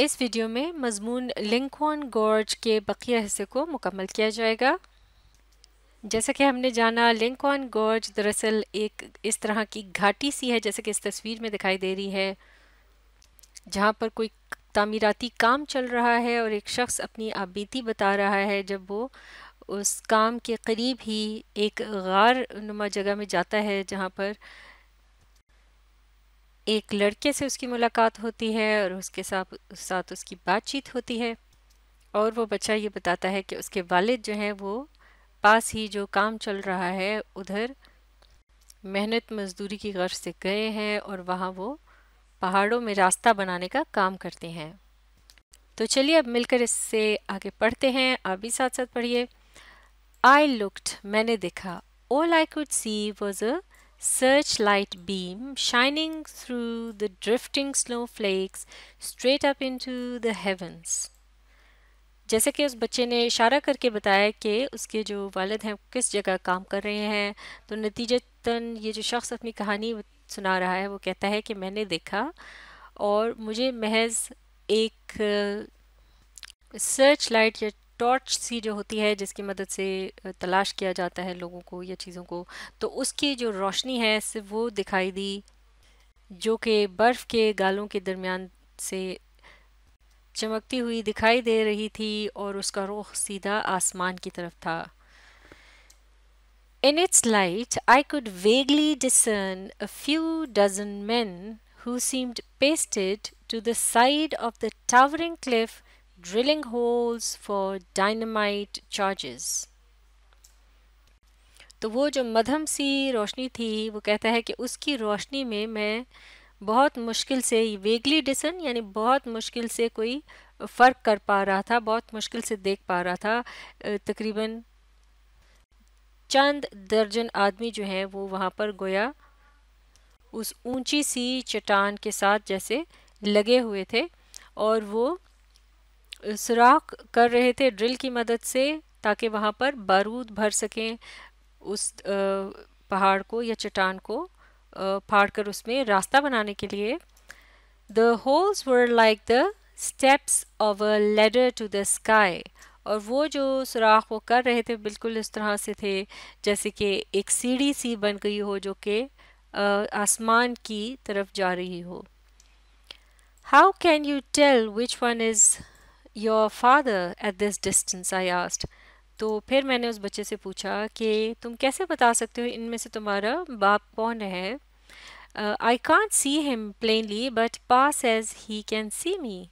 इस वीडियो में मजमून लिंकॉन गॉर्ज के बकिया हिस्से को मुकम्मल किया जाएगा जैसा कि हमने जाना लिंकॉन गॉर्ज दरअसल एक इस तरह की घाटी सी है जैसे कि इस तस्वीर में दिखाई दे रही है जहाँ पर कोई तामीराती काम चल रहा है और एक शख्स अपनी आबीती बता रहा है जब वो उस काम के करीब ही एक गार नुमा जगह में जाता है जहाँ पर एक लड़के से उसकी मुलाकात होती है और उसके साथ साथ उसकी बातचीत होती है और वो बच्चा ये बताता है कि उसके वालिद जो हैं वो पास ही जो काम चल रहा है उधर मेहनत मज़दूरी की गर्ज से गए हैं और वहाँ वो पहाड़ों में रास्ता बनाने का काम करते हैं तो चलिए अब मिलकर इससे आगे पढ़ते हैं आप भी साथ साथ पढ़िए आई लुक्ड मैंने देखा all I could see was a searchlight beam shining through the drifting snowflakes straight up into the heavens. जैसे कि उस बच्चे ने इशारा करके बताया कि उसके जो वालद हैं किस जगह काम कर रहे हैं तो नतीजतन ये जो शख्स अपनी कहानी सुना रहा है वो कहता है कि मैंने देखा और मुझे महज एक सर्च लाइट या टॉर्च सी जो होती है जिसकी मदद से तलाश किया जाता है लोगों को या चीज़ों को तो उसकी जो रोशनी है सिर्फ वो दिखाई दी जो कि बर्फ़ के गालों के दरमियान से चमकती हुई दिखाई दे रही थी और उसका रुख सीधा आसमान की तरफ था In its light, I could vaguely discern a few dozen men who seemed pasted to the side of the towering cliff drilling holes for dynamite charges. तो वो जो मध्यम सी रोशनी थी वो कहता है कि उसकी रोशनी में मैं बहुत मुश्किल से वेगली डिसन यानी बहुत मुश्किल से कोई फ़र्क कर पा रहा था बहुत मुश्किल से देख पा रहा था तकरीबन चंद दर्जन आदमी जो हैं वो वहाँ पर गोया उस ऊंची सी चट्टान के साथ जैसे लगे हुए थे और वो सुराख कर रहे थे ड्रिल की मदद से ताकि वहाँ पर बारूद भर सकें उस पहाड़ को या चट्टान को फाड़ कर उसमें रास्ता बनाने के लिए the holes were like the steps of a ladder to the sky और वो जो सुराख वो कर रहे थे बिल्कुल इस तरह से थे जैसे कि एक सीढ़ी सी बन गई हो जो कि आसमान की तरफ जा रही हो how can you tell which one is your father at this distance I asked तो फिर मैंने उस बच्चे से पूछा कि तुम कैसे बता सकते हो इनमें से तुम्हारा बाप कौन है I can't see him plainly but pass as he can see me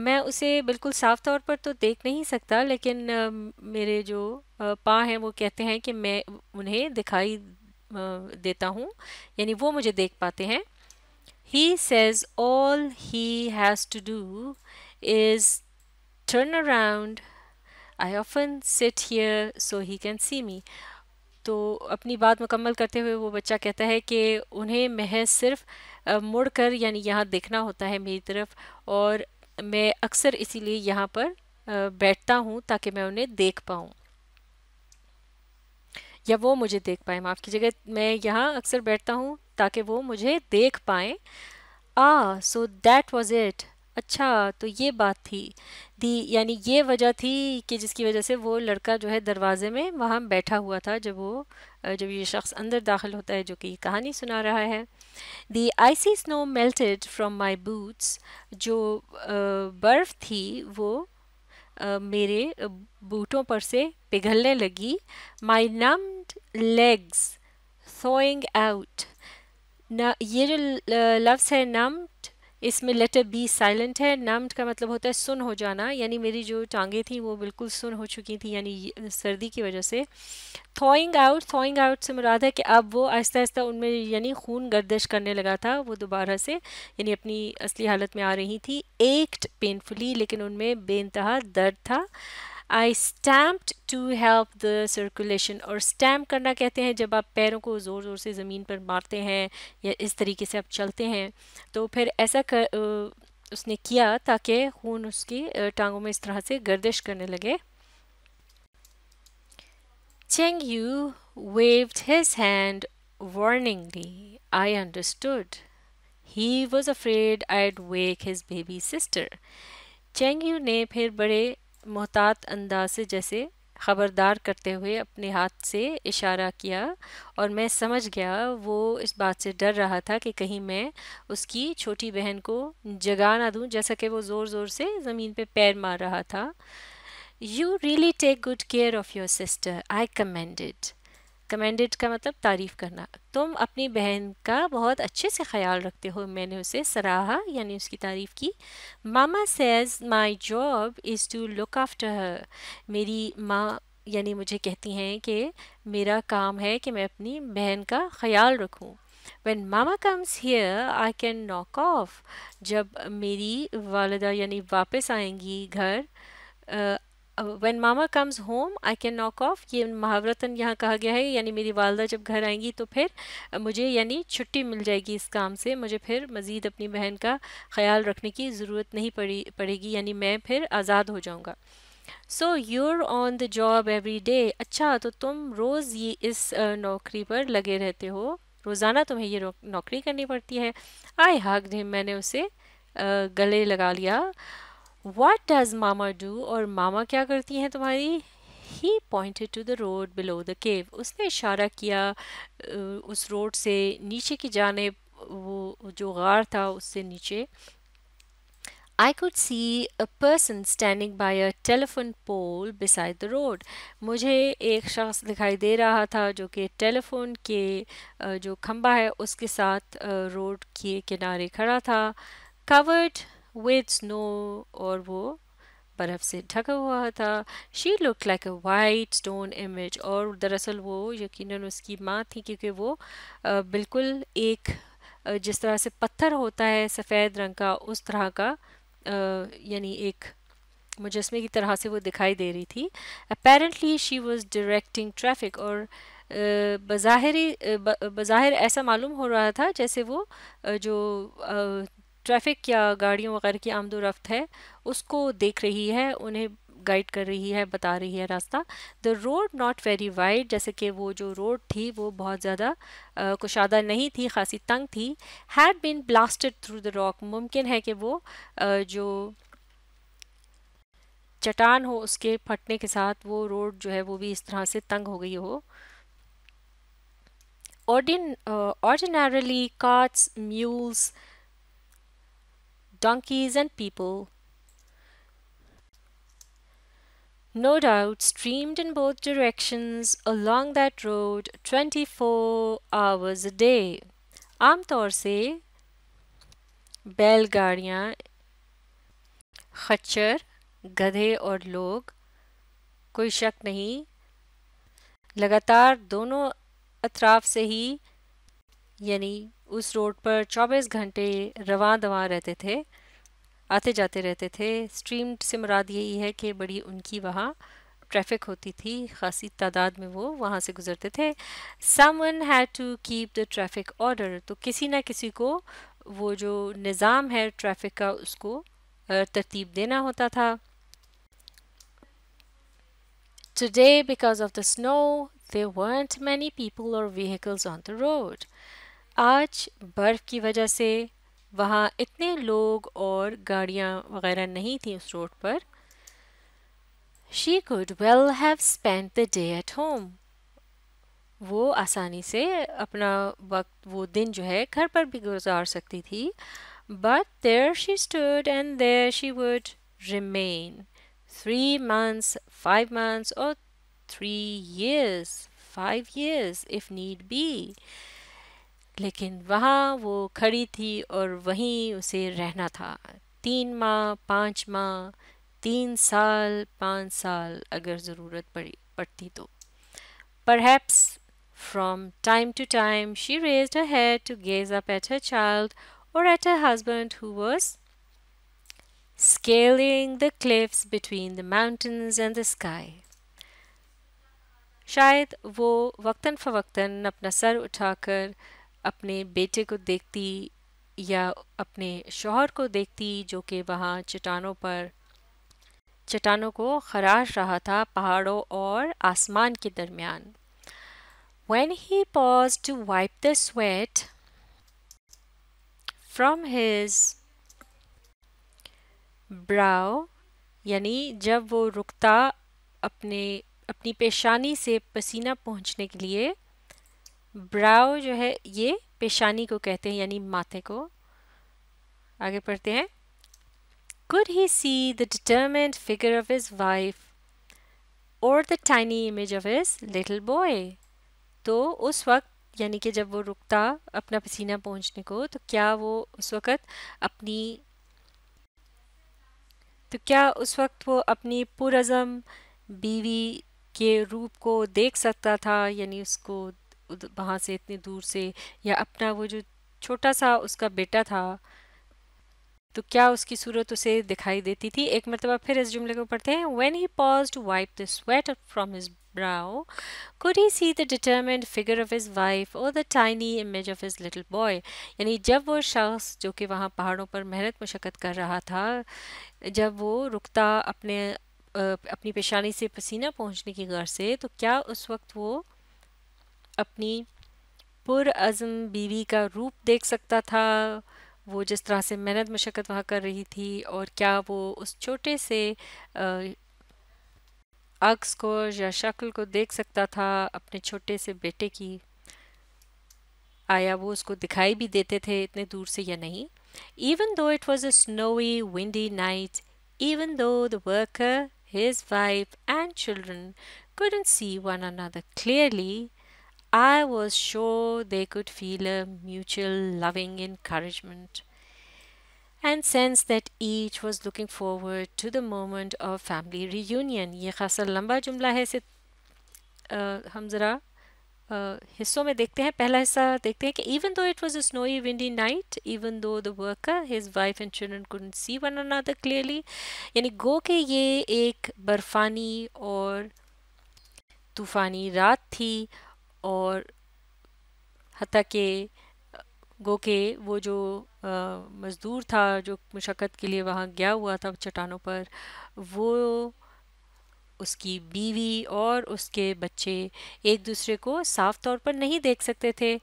मैं उसे बिल्कुल साफ तौर पर तो देख नहीं सकता लेकिन uh, मेरे जो uh, पा हैं वो कहते हैं कि मैं उन्हें दिखाई uh, देता हूँ यानी वो मुझे देख पाते हैं he says all he has to do is turn around I often sit here so he can see me तो अपनी बात मुकम्मल करते हुए वो बच्चा कहता है कि उन्हें महज सिर्फ मुड़ कर यानी यहाँ देखना होता है मेरी तरफ और मैं अक्सर इसीलिए यहाँ पर बैठता हूँ ताकि मैं उन्हें देख पाऊँ या वो मुझे देख पाए माफ़ कीजिएगा मैं यहाँ अक्सर बैठता हूँ ताकि वो मुझे देख पाएँ ah so that was it अच्छा तो ये बात थी दी यानी ये वजह थी कि जिसकी वजह से वो लड़का जो है दरवाज़े में वहाँ बैठा हुआ था जब वो जब ये शख्स अंदर दाखिल होता है जो कि कहानी सुना रहा है the icy snow melted from my boots जो बर्फ़ थी वो मेरे बूटों पर से पिघलने लगी my numbed legs throwing out ना ये जो लफ्स है नम्ड इसमें लेटर बी साइलेंट है नम्ड का मतलब होता है सुन हो जाना यानी मेरी जो टांगें थी वो बिल्कुल सुन हो चुकी थी यानी सर्दी की वजह से थॉइंग आउट थॉइंग आउट से मुराद है कि अब वो आहिस्ता आहिस्ता उनमें यानी खून गर्दश करने लगा था वो दोबारा से यानी अपनी असली हालत में आ रही थी एक्ट पेनफुली लेकिन उनमें बेनतहा दर्द था I stamped to help the circulation और स्टैम्प करना कहते हैं जब आप पैरों को ज़ोर ज़ोर से ज़मीन पर मारते हैं या इस तरीके से आप चलते हैं तो फिर ऐसा कर उसने किया ताकि खून उसकी टांगों में इस तरह से गर्दिश करने लगे Cheng Yu waved his hand warningly. I understood. He was afraid I'd wake his baby sister. Cheng Yu ने फिर बड़े मोहतात अंदाज से जैसे ख़बरदार करते हुए अपने हाथ से इशारा किया और मैं समझ गया वो इस बात से डर रहा था कि कहीं मैं उसकी छोटी बहन को जगा ना दूँ जैसा कि वो ज़ोर ज़ोर से ज़मीन पे पैर मार रहा था you really take good care of your sister I commended commended का मतलब तारीफ़ करना तुम अपनी बहन का बहुत अच्छे से ख्याल रखते हो मैंने उसे सराहा यानी उसकी तारीफ़ की mama says my job is to look after her मेरी माँ यानी मुझे कहती हैं कि मेरा काम है कि मैं अपनी बहन का ख्याल रखूं when mama comes here I can knock off जब मेरी वालदा यानी वापस आएंगी घर when mama comes home I can knock off ये महावरतन यहाँ कहा गया है यानी मेरी वालदा जब घर आएंगी तो फिर मुझे यानी छुट्टी मिल जाएगी इस काम से मुझे फिर मज़ीद अपनी बहन का ख्याल रखने की ज़रूरत नहीं पड़ी पड़ेगी यानी मैं फिर आज़ाद हो जाऊँगा so you're on the job every day अच्छा तो तुम रोज़ ये इस नौकरी पर लगे रहते हो रोज़ाना तुम्हें ये नौकरी करनी पड़ती है आई हाक हिम मैंने उसे गले लगा लिया वट डज़ मामा डू और मामा क्या करती हैं तुम्हारी he pointed to the road below the cave उसने इशारा किया उस रोड से नीचे की जाने वो जो गार था उससे नीचे I could see a person standing by a telephone pole beside the road. मुझे एक शख्स दिखाई दे रहा था जो कि टेलीफोन के जो खम्बा है उसके साथ रोड के किनारे खड़ा था Covered विद स्नो और वो बर्फ़ से ढका हुआ था she look like a white stone image और दरअसल वो यकीनन उसकी माँ थी क्योंकि वो बिल्कुल एक जिस तरह से पत्थर होता है सफ़ेद रंग का उस तरह का यानी एक मुजस्मे की तरह से वो दिखाई दे रही थी apparently she was directing traffic और बज़ाहरी बज़ाहिर ऐसा मालूम हो रहा था जैसे वो जो ट्रैफिक या गाड़ियों वगैरह की आमदोरफ्त रफ्त है उसको देख रही है उन्हें गाइड कर रही है बता रही है रास्ता the road not very wide जैसे कि वो जो रोड थी वो बहुत ज़्यादा कुशादा नहीं थी खासी तंग थी had been blasted through the rock मुमकिन है कि वो आ, जो चट्टान हो उसके फटने के साथ वो रोड जो है वो भी इस तरह से तंग हो गई हो ordin ordinarily carts mules donkeys and people. No doubt streamed in both directions along that road 24 hours a day. आमतौर से बैलगाड़ियाँ खच्चर गधे और लोग कोई शक नहीं लगातार दोनों अतराफ से ही यानी उस रोड पर 24 घंटे रवा दवा रहते थे आते जाते रहते थे स्ट्रीम से मुराद यही है कि बड़ी उनकी वहाँ ट्रैफिक होती थी खासी तादाद में वो वहाँ से गुजरते थे someone had to keep the traffic order तो किसी ना किसी को वो जो निज़ाम है ट्रैफिक का उसको तरतीब देना होता था today because of the snow there weren't many people or vehicles on the road. आज बर्फ़ की वजह से वहाँ इतने लोग और गाड़ियाँ वगैरह नहीं थी उस रोड पर she could well have spend the day at home वो आसानी से अपना वक्त वो दिन जो है घर पर भी गुजार सकती थी but there she stood and there she would remain three months five months और three years, five years if need be लेकिन वहाँ वो खड़ी थी और वहीं उसे रहना था तीन माह पाँच माह तीन साल पाँच साल अगर ज़रूरत पड़ी पड़ती तो perhaps from time to time she raised a head to gaze up at a child और at a husband who was scaling the cliffs between the mountains and the sky शायद वो वक्ता फवक्ता अपना सर उठाकर अपने बेटे को देखती या अपने शोहर को देखती जो कि वहाँ चट्टानों पर चट्टानों को खराश रहा था पहाड़ों और आसमान के दरमियान When he pause to wipe the sweat from his brow यानी जब वो रुकता अपने अपनी पेशानी से पसीना पहुंचने के लिए ब्राउ जो है ये पेशानी को कहते हैं यानी माथे को आगे पढ़ते हैं could he see the determined figure of his wife और the tiny image of his little boy तो उस वक्त यानी कि जब वो रुकता अपना पसीना पहुंचने को तो क्या वो उस वक्त अपनी तो क्या उस वक्त वो अपनी पुरज़म बीवी के रूप को देख सकता था यानी उसको वहाँ से इतनी दूर से या अपना वो जो छोटा सा उसका बेटा था तो क्या उसकी सूरत उसे दिखाई देती थी एक मरतबा फिर इस जुमले को पढ़ते हैं when he pause to wipe the sweat from his brow could he see the determined figure of his wife और the tiny image of his little boy यानी जब वो शख्स जो कि वहाँ पहाड़ों पर मेहनत मशक्क़त कर रहा था जब वो रुकता अपने अपनी पेशानी से पसीना पहुँचने की गर्ज से तो क्या उस वक्त वो अपनी पुरज़म बीवी का रूप देख सकता था वो जिस तरह से मेहनत मशक्क़त वहाँ कर रही थी और क्या वो उस छोटे से अक्स को या शक्ल को देख सकता था अपने छोटे से बेटे की आया वो उसको दिखाई भी देते थे इतने दूर से या नहीं even though it was a snowy windy night even though the worker his wife and children couldn't see one another clearly I was sure they could feel a mutual loving encouragement and sense that each was looking forward to the moment of family reunion. ये खासा लंबा जुमला है हम ज़रा हिस्सों में देखते हैं पहला हिस्सा देखते हैं कि even though it was a snowy windy night even though the worker his wife and children couldn't see one another clearly यानी गो के ये एक बर्फानी और तूफ़ानी रात थी और हती के गो के वो जो मज़दूर था जो मशक्क़त के लिए वहाँ गया हुआ था चट्टानों पर वो उसकी बीवी और उसके बच्चे एक दूसरे को साफ तौर पर नहीं देख सकते थे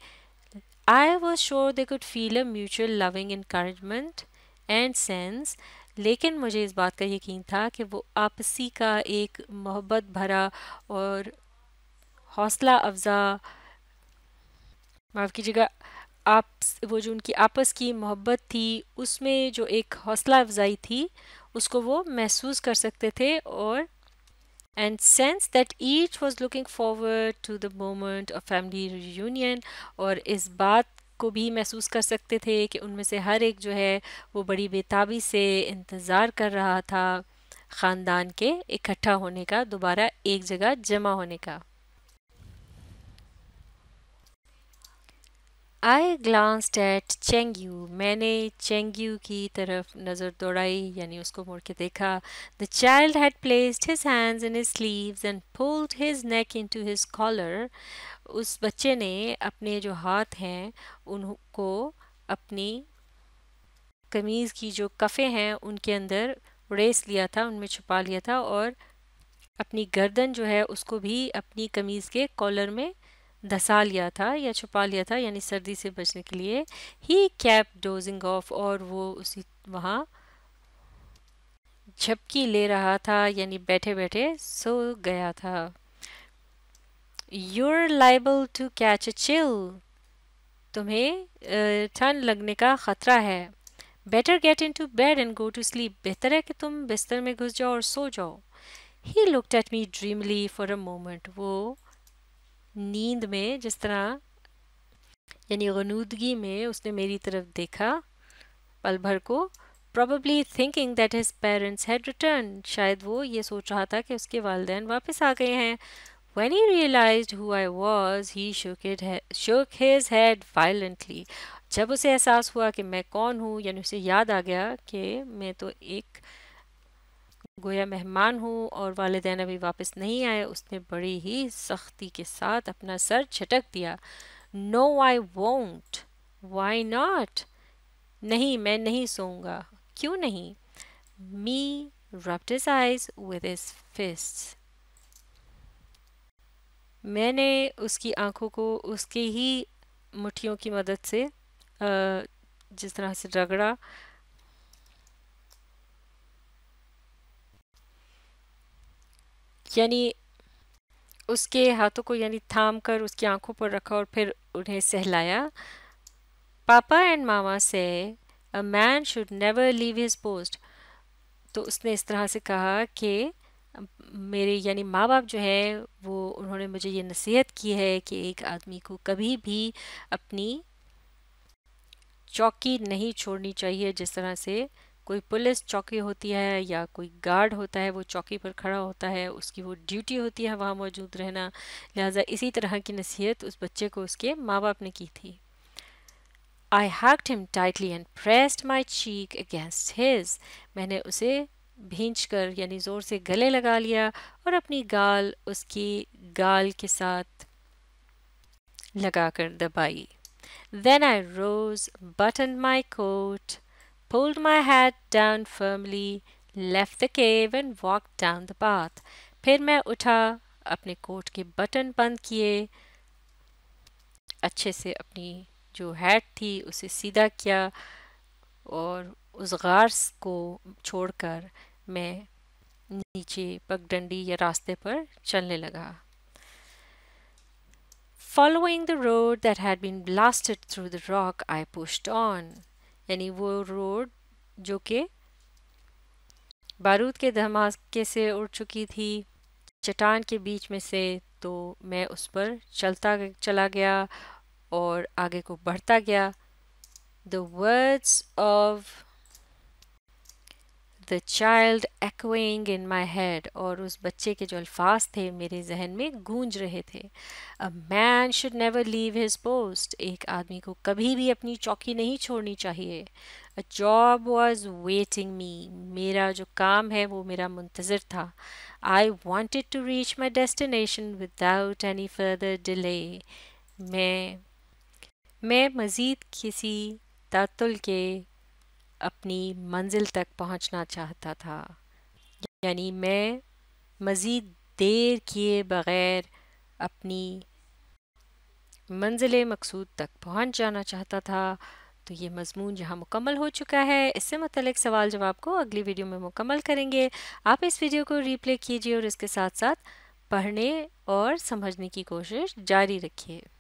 I was sure they could feel a mutual loving encouragement and sense लेकिन मुझे इस बात का यकीन था कि वो आपसी का एक मोहब्बत भरा और हौसला अफजा माफ़ कीजिएगा आप वो जो उनकी आपस की मोहब्बत थी उसमें जो एक हौसला अफजाई थी उसको वो महसूस कर सकते थे और and sense that each was looking forward to the moment of family reunion और इस बात को भी महसूस कर सकते थे कि उनमें से हर एक जो है वो बड़ी बेताबी से इंतज़ार कर रहा था ख़ानदान के इकट्ठा होने का दोबारा एक जगह जमा होने का आई डेट एट यू मैंने चेंग यू की तरफ नज़र दौड़ाई यानी उसको मुड़ के देखा the child had placed his hands in his sleeves and pulled his neck into his collar उस बच्चे ने अपने जो हाथ हैं उनको अपनी कमीज़ की जो कफ़े हैं उनके अंदर रेस लिया था उनमें छुपा लिया था और अपनी गर्दन जो है उसको भी अपनी कमीज़ के कॉलर में धसा लिया था या छुपा लिया था यानी सर्दी से बचने के लिए ही कैप डोजिंग ऑफ और वो उसी वहाँ झपकी ले रहा था यानी बैठे बैठे सो गया था you're liable to catch a chill तुम्हें ठंड लगने का ख़तरा है better get into bed and go to sleep बेहतर है कि तुम बिस्तर में घुस जाओ और सो जाओ he looked at me dreamily for a moment वो नींद में जिस तरह यानी गनूदगी में उसने मेरी तरफ देखा पल भर को probably thinking that his parents had return शायद वो ये सोच रहा था कि उसके वालदेन वापस आ गए हैं When ही रियलाइज हुआ आई वॉज ही शोक it, shook his जब उसे एहसास हुआ कि मैं कौन हूँ यानी उसे याद आ गया कि मैं तो एक गोया मेहमान हो और वालदेन अभी वापस नहीं आए उसने बड़ी ही सख्ती के साथ अपना सर झटक दिया no I won't why not नहीं मैं नहीं सोऊंगा क्यों नहीं मी rubbed his eyes with मैंने उसकी आंखों को उसके ही मुठियों की मदद से जिस तरह से रगड़ा यानी उसके हाथों को यानी थाम कर उसकी आंखों पर रखा और फिर उन्हें सहलाया पापा and mama say a man should never leave his post तो उसने इस तरह से कहा कि मेरे यानी माँ बाप जो है वो उन्होंने मुझे ये नसीहत की है कि एक आदमी को कभी भी अपनी चौकी नहीं छोड़नी चाहिए जिस तरह से कोई पुलिस चौकी होती है या कोई गार्ड होता है वो चौकी पर खड़ा होता है उसकी वो ड्यूटी होती है वहाँ मौजूद रहना लिहाजा इसी तरह की नसीहत उस बच्चे को उसके माँ बाप ने की थी I hugged him tightly and pressed my cheek against his मैंने उसे भींच कर यानी ज़ोर से गले लगा लिया और अपनी गाल उसकी गाल के साथ लगा कर दबाई then I rose button my coat pulled my head down firmly left the cave and walked down the path फिर मैं उठा अपने कोट के बटन बंद किए अच्छे से अपनी जो हैट थी उसे सीधा किया और उस गार्स को छोड़कर मैं नीचे पगडंडी या रास्ते पर चलने लगा following the road that had been blasted through the rock I pushed on यानी वो रोड जो कि बारूद के धमाके से उड़ चुकी थी चट्टान के बीच में से तो मैं उस पर चलता चला गया और आगे को बढ़ता गया the words of the child echoing in my head और उस बच्चे के जो अल्फाज थे मेरे जहन में गूंज रहे थे a man should never leave his post एक आदमी को कभी भी अपनी चौकी नहीं छोड़नी चाहिए a job was waiting me मेरा जो काम है वो मेरा मुंतज़र था I wanted to reach my destination without any further delay मैं मैं मज़ीद किसी तातुल के अपनी मंजिल तक पहुंचना चाहता था यानी मैं मज़ीद देर किए बग़ैर अपनी मंजिल मकसूद तक पहुंच जाना चाहता था तो ये मजमून जहाँ मुकम्मल हो चुका है इससे मतलब सवाल जवाब को अगली वीडियो में मुकम्मल करेंगे आप इस वीडियो को रीप्ले कीजिए और इसके साथ साथ पढ़ने और समझने की कोशिश जारी रखिए